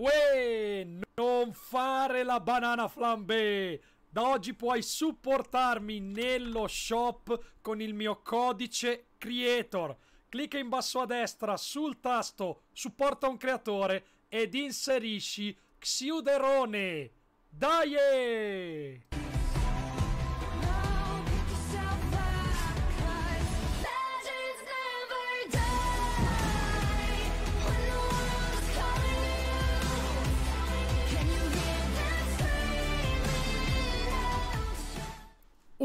Uè, non fare la banana flambe! Da oggi puoi supportarmi nello shop con il mio codice creator. Clicca in basso a destra sul tasto supporta un creatore ed inserisci Xiuderone. Dai!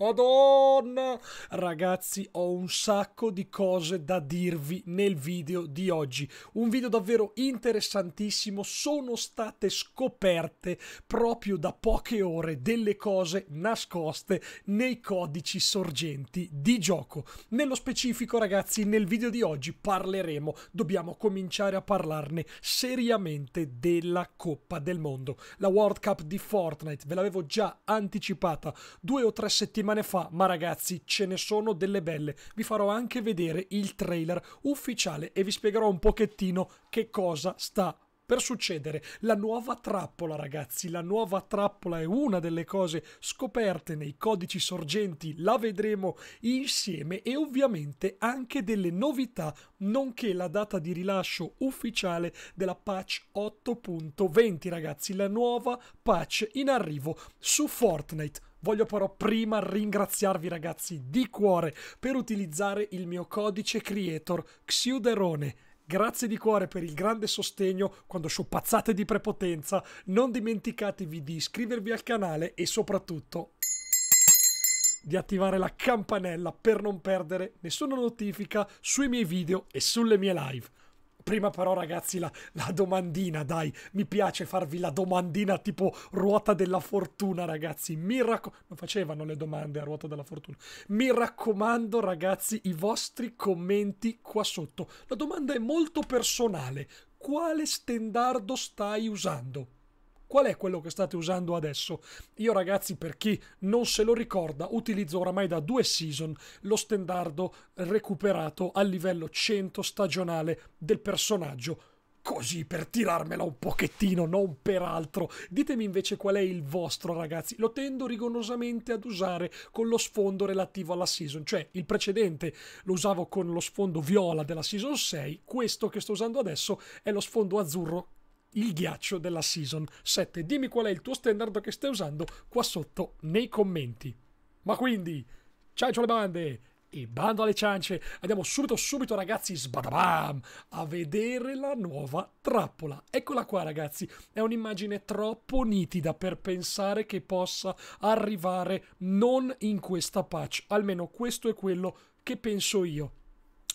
Madonna! Ragazzi, ho un sacco di cose da dirvi nel video di oggi. Un video davvero interessantissimo. Sono state scoperte proprio da poche ore delle cose nascoste nei codici sorgenti di gioco. Nello specifico, ragazzi, nel video di oggi parleremo, dobbiamo cominciare a parlarne seriamente della Coppa del Mondo. La World Cup di Fortnite ve l'avevo già anticipata due o tre settimane settimane fa, ma ragazzi ce ne sono delle belle. Vi farò anche vedere il trailer ufficiale e vi spiegherò un pochettino che cosa sta per succedere. La nuova trappola, ragazzi, la nuova trappola è una delle cose scoperte nei codici sorgenti, la vedremo insieme e ovviamente anche delle novità, nonché la data di rilascio ufficiale della patch 8.20, ragazzi, la nuova patch in arrivo su Fortnite. Voglio però prima ringraziarvi ragazzi di cuore per utilizzare il mio codice creator Xiuderone. Grazie di cuore per il grande sostegno quando sciupazzate di prepotenza. Non dimenticatevi di iscrivervi al canale e soprattutto di attivare la campanella per non perdere nessuna notifica sui miei video e sulle mie live prima però ragazzi la, la, domandina, dai, mi piace farvi la domandina tipo ruota della fortuna ragazzi, mi raccomando, non facevano le domande a ruota della fortuna, mi raccomando ragazzi i vostri commenti qua sotto, la domanda è molto personale, quale stendardo stai usando? Qual è quello che state usando adesso? Io ragazzi, per chi non se lo ricorda, utilizzo oramai da due season lo standardo recuperato a livello 100 stagionale del personaggio così per tirarmela un pochettino, non per altro. Ditemi invece qual è il vostro, ragazzi. Lo tendo rigorosamente ad usare con lo sfondo relativo alla season, cioè il precedente lo usavo con lo sfondo viola della season 6, questo che sto usando adesso è lo sfondo azzurro il ghiaccio della Season 7. Dimmi qual è il tuo standard che stai usando qua sotto nei commenti. Ma quindi, ciancio le bande e bando alle ciance, andiamo subito subito ragazzi, sbadabam, a vedere la nuova trappola. Eccola qua ragazzi, è un'immagine troppo nitida per pensare che possa arrivare non in questa patch, almeno questo è quello che penso io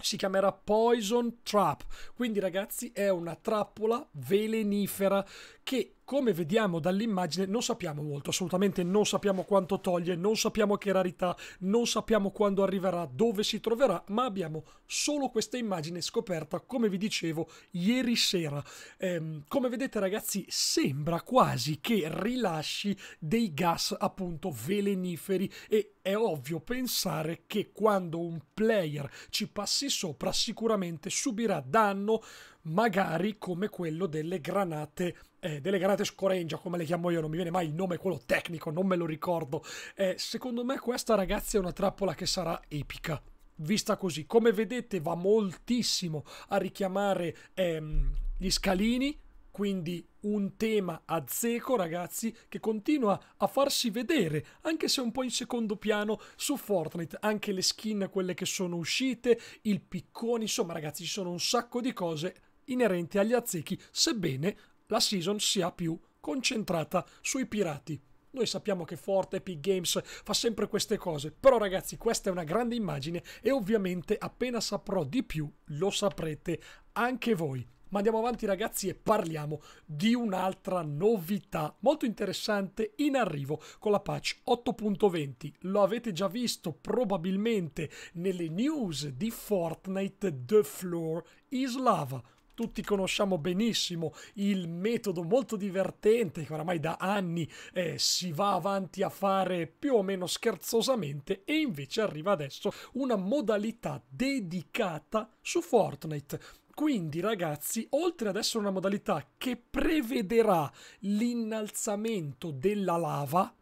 si chiamerà Poison Trap. Quindi, ragazzi, è una trappola velenifera che come vediamo dall'immagine non sappiamo molto, assolutamente non sappiamo quanto toglie, non sappiamo che rarità, non sappiamo quando arriverà, dove si troverà, ma abbiamo solo questa immagine scoperta, come vi dicevo, ieri sera. Ehm, come vedete ragazzi, sembra quasi che rilasci dei gas appunto veleniferi e è ovvio pensare che quando un player ci passi sopra sicuramente subirà danno, magari come quello delle granate eh, delle granate scorengia, come le chiamo io, non mi viene mai il nome, quello tecnico, non me lo ricordo. Eh, secondo me questa ragazzi è una trappola che sarà epica. Vista così, come vedete va moltissimo a richiamare ehm, gli scalini, quindi un tema a zeco, ragazzi, che continua a farsi vedere, anche se un po' in secondo piano su Fortnite. Anche le skin, quelle che sono uscite, il piccone, insomma, ragazzi, ci sono un sacco di cose inerenti agli azzechi, sebbene la season sia più concentrata sui pirati. Noi sappiamo che Forte Epic Games fa sempre queste cose, però ragazzi questa è una grande immagine e ovviamente appena saprò di più lo saprete anche voi. Ma andiamo avanti ragazzi e parliamo di un'altra novità molto interessante in arrivo con la patch 8.20. Lo avete già visto probabilmente nelle news di Fortnite The Floor is Lava. Tutti conosciamo benissimo il metodo molto divertente che oramai da anni eh, si va avanti a fare più o meno scherzosamente e invece arriva adesso una modalità dedicata su Fortnite quindi ragazzi, oltre ad essere una modalità che prevederà l'innalzamento della lava,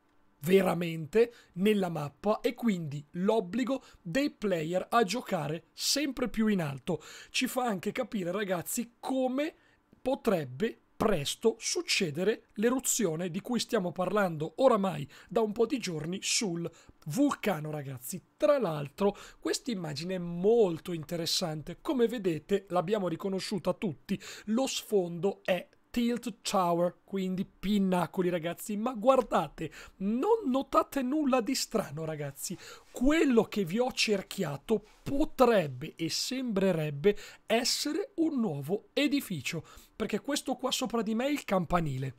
veramente nella mappa e quindi l'obbligo dei player a giocare sempre più in alto. Ci fa anche capire ragazzi come potrebbe presto succedere l'eruzione di cui stiamo parlando oramai da un po' di giorni sul vulcano, ragazzi. Tra l'altro, questa immagine è molto interessante. Come vedete, l'abbiamo riconosciuta tutti, lo sfondo è Tilt Tower, quindi pinnacoli ragazzi, ma guardate, non notate nulla di strano ragazzi, quello che vi ho cerchiato potrebbe e sembrerebbe essere un nuovo edificio, perché questo qua sopra di me è il campanile.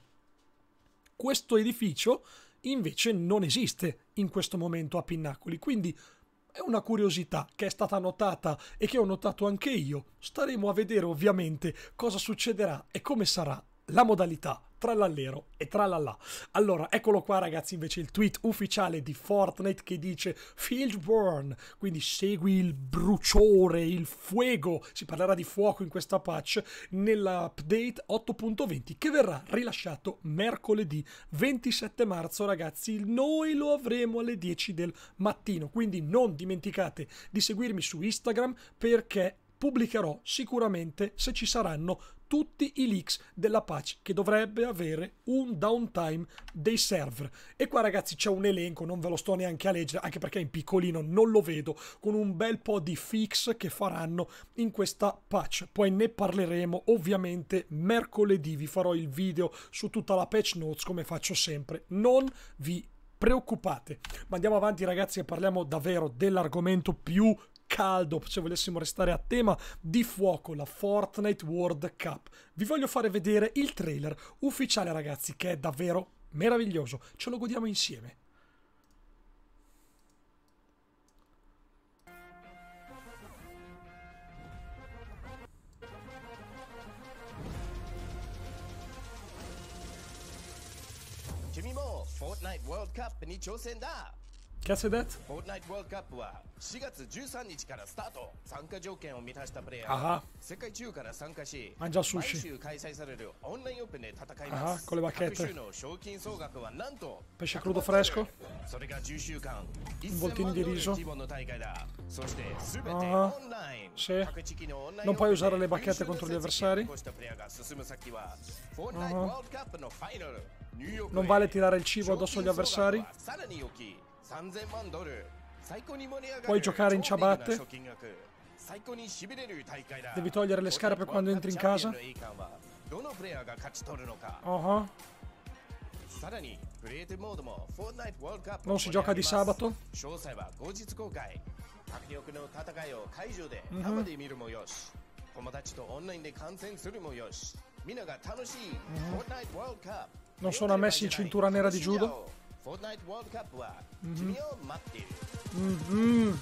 Questo edificio invece non esiste in questo momento a Pinnacoli, quindi è una curiosità che è stata notata e che ho notato anche io. Staremo a vedere ovviamente cosa succederà e come sarà la modalità trallallero e trallallà. Allora, eccolo qua ragazzi invece il tweet ufficiale di Fortnite che dice Field Burn, quindi segui il bruciore, il fuego, si parlerà di fuoco in questa patch, nell'update 8.20 che verrà rilasciato mercoledì 27 marzo ragazzi, noi lo avremo alle 10 del mattino, quindi non dimenticate di seguirmi su Instagram perché pubblicherò sicuramente se ci saranno tutti i leaks della patch che dovrebbe avere un downtime dei server. E qua ragazzi c'è un elenco, non ve lo sto neanche a leggere, anche perché in piccolino non lo vedo, con un bel po' di fix che faranno in questa patch. Poi ne parleremo ovviamente mercoledì, vi farò il video su tutta la patch notes come faccio sempre. Non vi preoccupate. Ma andiamo avanti ragazzi e parliamo davvero dell'argomento più caldo, se volessimo restare a tema, di fuoco la Fortnite World Cup. Vi voglio fare vedere il trailer ufficiale, ragazzi, che è davvero meraviglioso. Ce lo godiamo insieme. Jimmy Moore, Fortnite World Cup に挑戦だキャスデッツ Fortnite World Cup は4月13日からスタート参加条件を満たしたプレイヤーが世界中から参加し毎週開催されるオンラインオープンで戦います ah, con le 各週の賞金総額はなんと pesce crudo fresco それが10週間 voltini di riso 規模の大会だそして全てオンライン sì non puoi usare le bacchette contro gli avversari Fortnite World Cup のファイナル Non vale tirare il cibo addosso agli avversari? Puoi giocare in ciabatte? Devi togliere le scarpe quando entri in casa? Uh-huh. Non si gioca di sabato? Mm-hmm. Non sono ammessi in cintura nera di judo? フォートナイトワールドカップは君を待っている。うん、うん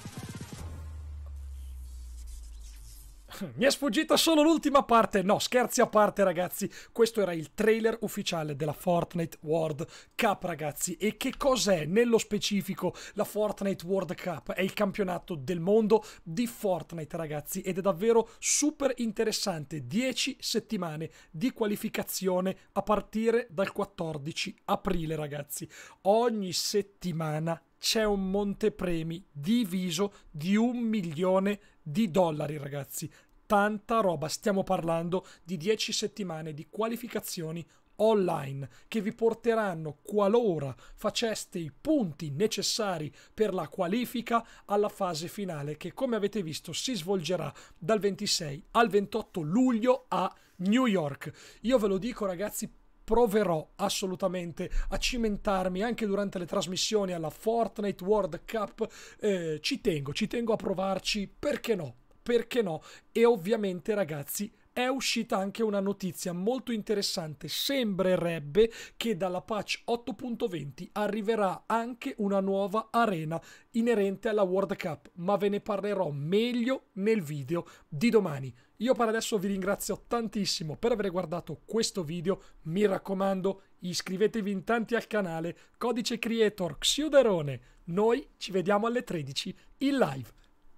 mi è sfuggita solo l'ultima parte. No, scherzi a parte, ragazzi. Questo era il trailer ufficiale della Fortnite World Cup, ragazzi. E che cos'è nello specifico la Fortnite World Cup? È il campionato del mondo di Fortnite, ragazzi. Ed è davvero super interessante. 10 settimane di qualificazione a partire dal 14 aprile, ragazzi. Ogni settimana c'è un montepremi diviso di un milione di dollari, ragazzi tanta roba. Stiamo parlando di 10 settimane di qualificazioni online che vi porteranno, qualora faceste i punti necessari per la qualifica, alla fase finale che, come avete visto, si svolgerà dal 26 al 28 luglio a New York. Io ve lo dico, ragazzi, proverò assolutamente a cimentarmi anche durante le trasmissioni alla Fortnite World Cup. Eh, ci tengo, ci tengo a provarci, perché no? perché no? E ovviamente ragazzi è uscita anche una notizia molto interessante. Sembrerebbe che dalla patch 8.20 arriverà anche una nuova arena inerente alla World Cup, ma ve ne parlerò meglio nel video di domani. Io per adesso vi ringrazio tantissimo per aver guardato questo video, mi raccomando iscrivetevi in tanti al canale, codice creator Xiuderone, noi ci vediamo alle 13 in live.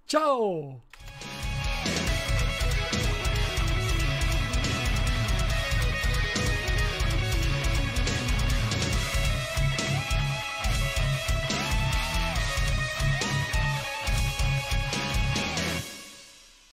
Ciao!